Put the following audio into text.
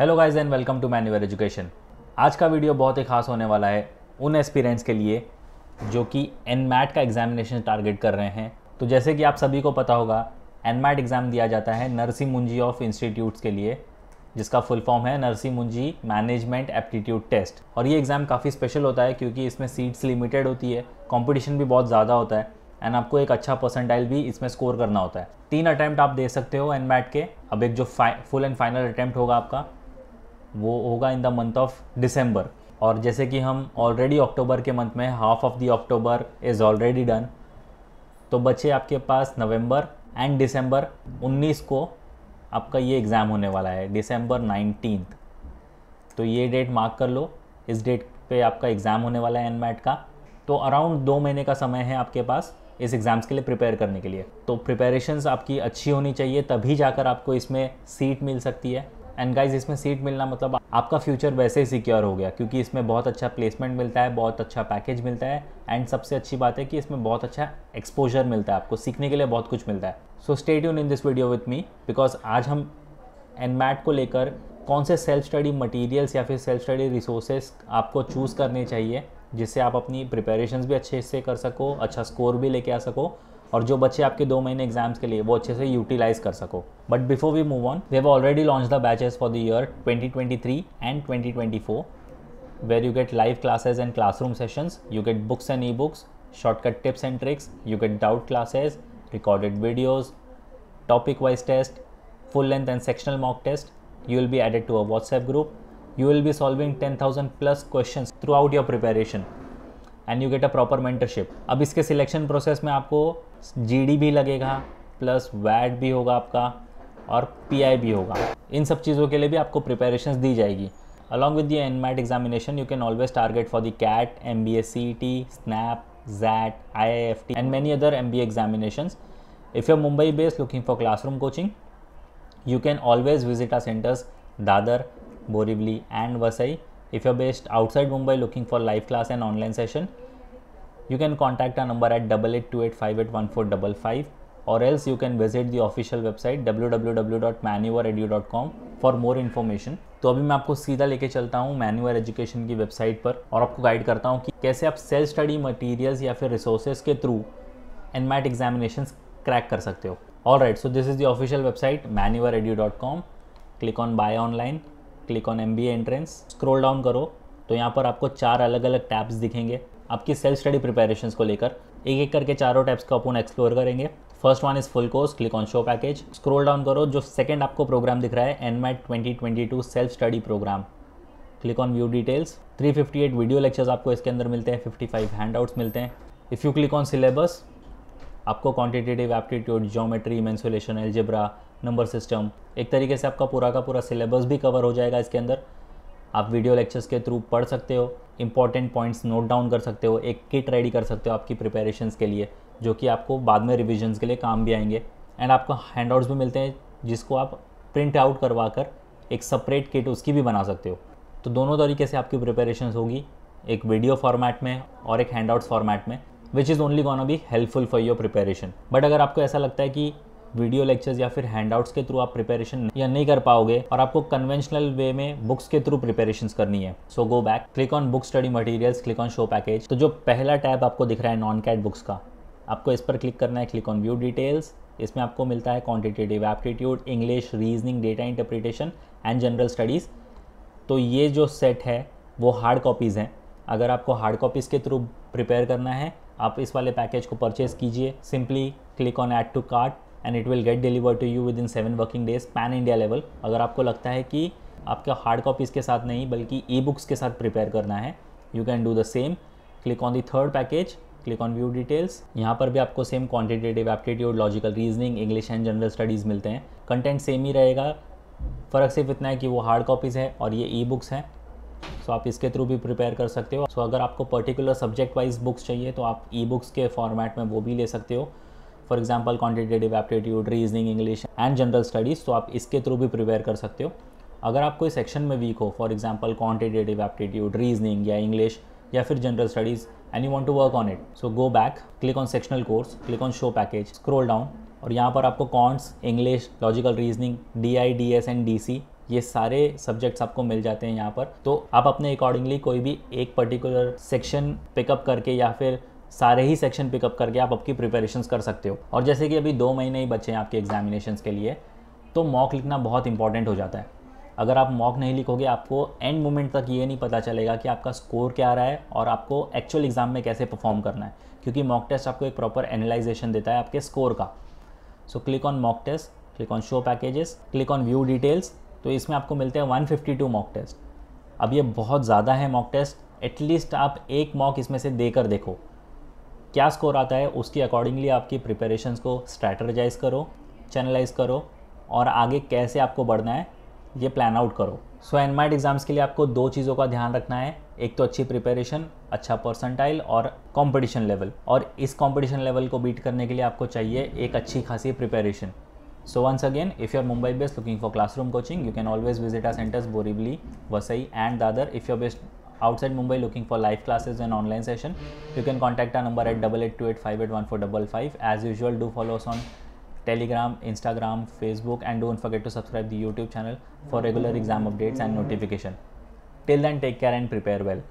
Hello guys and welcome to मैन्यूअर education आज का वीडियो बहुत ही खास होने वाला है उन एस्पिरेंट्स के लिए जो कि एन का एग्जामिनेशन टारगेट कर रहे हैं तो जैसे कि आप सभी को पता होगा एन एग्ज़ाम दिया जाता है नरसी मुंजी ऑफ इंस्टीट्यूट्स के लिए जिसका फुल फॉर्म है नरसी मुंजी मैनेजमेंट एप्टीट्यूड टेस्ट और ये एग्ज़ाम काफ़ी स्पेशल होता है क्योंकि इसमें सीट्स लिमिटेड होती है कॉम्पिटिशन भी बहुत ज़्यादा होता है एंड आपको एक अच्छा परसेंटाइल भी इसमें स्कोर करना होता है तीन अटैम्प्ट आप दे सकते हो एन के अब एक जो फुल एंड फाइनल अटैम्प्ट होगा आपका वो होगा in the month of December और जैसे कि हम ऑलरेडी अक्टूबर के मंथ में half of the October is already done तो बच्चे आपके पास नवंबर एंड दिसंबर 19 को आपका ये एग्ज़ाम होने वाला है दिसंबर नाइनटीन तो ये डेट मार्क कर लो इस डेट पे आपका एग्ज़ाम होने वाला है एन का तो अराउंड दो महीने का समय है आपके पास इस एग्ज़ाम्स के लिए प्रिपेयर करने के लिए तो प्रिपेरेशंस आपकी अच्छी होनी चाहिए तभी जाकर आपको इसमें सीट मिल सकती है एंड गाइज इसमें सीट मिलना मतलब आपका फ्यूचर वैसे ही सिक्योर हो गया क्योंकि इसमें बहुत अच्छा प्लेसमेंट मिलता है बहुत अच्छा पैकेज मिलता है एंड सबसे अच्छी बात है कि इसमें बहुत अच्छा एक्सपोजर मिलता है आपको सीखने के लिए बहुत कुछ मिलता है सो स्टेट यून in this video with me because आज हम एन को लेकर कौन से सेल्फ स्टडी मटेरियल्स या फिर सेल्फ स्टडी रिसोर्सेस आपको चूज़ करने चाहिए जिससे आप अपनी प्रिपेरेशन भी अच्छे से कर सको अच्छा स्कोर भी लेके आ सको और जो बच्चे आपके दो महीने एग्जाम्स के लिए वो अच्छे से यूटिलाइज कर सको but before we move on we have already launch the batches for the year 2023 and 2024 where you get live classes and classroom sessions you get books and e books shortcut tips and tricks you get doubt classes recorded videos topic wise test full length and sectional mock test you will be added to a WhatsApp group you will be solving ten thousand plus question through throughout your preparation and you get a proper mentorship अब इसके selection process में आपको GD भी लगेगा plus VAT भी होगा आपका और पीआई भी होगा इन सब चीज़ों के लिए भी आपको प्रिपेरेशन दी जाएगी along with the NMAT examination you can always target for the CAT M B S C T SNAP XAT I I F T and many other M B examination if you Mumbai based looking for classroom coaching you can always visit our centres Dadar Borivali and Vasai If you're based outside Mumbai looking for live class and online session, you can contact our number at 8828581455 or else you can visit the official website www.manuaredu.com for more information तो अभी मैं आपको सीधा लेके चलता हूँ manual education की website पर और आपको गाइड करता हूँ कि कैसे आप सेल्फ स्टडी मटेरियल्स या फिर रिसोर्सेज के through NMAT examination crack कर सकते हो all right so this is the official website मैन्यूअर click on buy online click on M B entrance scroll down करो तो यहाँ पर आपको चार अलग अलग टैब्स दिखेंगे आपकी सेल्फ स्टडी प्रिपेरेशन को लेकर एक एक करके चारों टैब्स को अपन एक्सप्लोर करेंगे first one is full course click on show package scroll down करो जो सेकेंड आपको प्रोग्राम दिख रहा है NMAT twenty self study programme click on view details 358 video lectures आपको इसके अंदर मिलते हैं 55 आउट्स मिलते हैं if you click on syllabus आपको quantitative aptitude geometry mensuration algebra number system एक तरीके से आपका पूरा का पूरा सिलेबस भी कवर हो जाएगा इसके अंदर आप वीडियो लेक्चर्स के थ्रू पढ़ सकते हो इंपॉर्टेंट पॉइंट्स नोट डाउन कर सकते हो एक किट रेडी कर सकते हो आपकी प्रिपेरेशन के लिए जो कि आपको बाद में रिविजन्स के लिए काम भी आएंगे एंड आपको हैंड आउट्स भी मिलते हैं जिसको आप प्रिंट आउट करवा कर एक सेपरेट किट उसकी भी बना सकते हो तो दोनों तरीके से आपकी प्रिपेरेशन होगी एक वीडियो फॉर्मेट में और एक हैंड आउट्स फॉर्मेट में which is only gonna be helpful for your preparation but अगर आपको ऐसा लगता है कि वीडियो लेक्चर्स या फिर हैंडआउट्स के थ्रू आप प्रिपेरेशन या नहीं कर पाओगे और आपको कन्वेंशनल वे में बुक्स के थ्रू प्रिपेरेशन करनी है so go back click on book study materials click on show package तो जो पहला टैब आपको दिख रहा है नॉन कैट बुक्स का आपको इस पर क्लिक करना है क्लिक ऑन व्यू डिटेल्स इसमें आपको मिलता है quantitative aptitude English reasoning data interpretation and general studies तो ये जो सेट है वो हार्ड कॉपीज़ हैं अगर आपको हार्ड कॉपीज़ के थ्रू प्रिपेयर करना है आप इस वाले पैकेज को परचेज कीजिए simply click on add to cart and it will get deliver to you within seven working days pan India level अगर आपको लगता है कि आपके हार्ड कॉपीज़ के साथ नहीं बल्कि ई बुक्स के साथ प्रिपेयर करना है you can do the same click on the third package click on view details यहाँ पर भी आपको same quantitative aptitude logical reasoning English and general studies मिलते हैं कंटेंट सेम ही रहेगा फ़र्क सिर्फ इतना है कि वो हार्ड कॉपीज़ है और ये ई बुक्स हैं सो आप इसके थ्रू भी प्रिपेयर कर सकते हो सो अगर आपको पर्टिकुलर सब्जेक्ट वाइज बुक्स चाहिए तो आप ई बुक्स के फॉर्मेट में वो भी ले सकते हो for example quantitative aptitude reasoning English and general studies तो आप इसके थ्रू भी प्रिपेयर कर सकते हो अगर आप कोई सेक्शन में वीक हो for example quantitative aptitude reasoning या इंग्लिश या फिर general studies and you want to work on it so go back click on sectional course click on show package scroll down और यहाँ पर आपको quants English logical reasoning D I D S and D C ये सारे subjects आपको मिल जाते हैं यहाँ पर तो आप अपने अकॉर्डिंगली कोई भी एक पर्टिकुलर सेक्शन पिकअप करके या फिर सारे ही सेक्शन पिकअप करके आप आपकी प्रिपरेशन कर सकते हो और जैसे कि अभी दो महीने ही बचे हैं आपके एग्जामिनेशन के लिए तो मॉक लिखना बहुत इंपॉर्टेंट हो जाता है अगर आप मॉक नहीं लिखोगे आपको एंड मोमेंट तक ये नहीं पता चलेगा कि आपका स्कोर क्या रहा है और आपको एक्चुअल एग्ज़ाम में कैसे परफॉर्म करना है क्योंकि मॉक टेस्ट आपको एक प्रॉपर एनालाइजेशन देता है आपके स्कोर का so click on mock test click on show packages click on view details तो इसमें आपको मिलते हैं 152 मॉक टेस्ट अब ये बहुत ज़्यादा है मॉक टेस्ट एटलीस्ट आप एक मॉक इसमें से देकर देखो क्या स्कोर आता है उसके अकॉर्डिंगली आपकी प्रिपरेशन को स्ट्रैटर्जाइज करो चैनलाइज करो और आगे कैसे आपको बढ़ना है ये प्लान आउट करो सो एन माइट एग्ज़ाम्स के लिए आपको दो चीज़ों का ध्यान रखना है एक तो अच्छी प्रिपरेशन अच्छा परसेंटाइल और कंपटीशन लेवल और इस कंपटीशन लेवल को बीट करने के लिए आपको चाहिए एक अच्छी खासी preparation So once again, if you're Mumbai based looking for classroom coaching, you can always visit our centers Borivali, Vasai and Dadar. If you're based outside Mumbai looking for live classes and online session, you can contact our number at 8828581455. As usual, do follow us on Telegram, Instagram, Facebook and don't forget to subscribe the YouTube channel for regular exam updates and notification. Till then, take care and prepare well.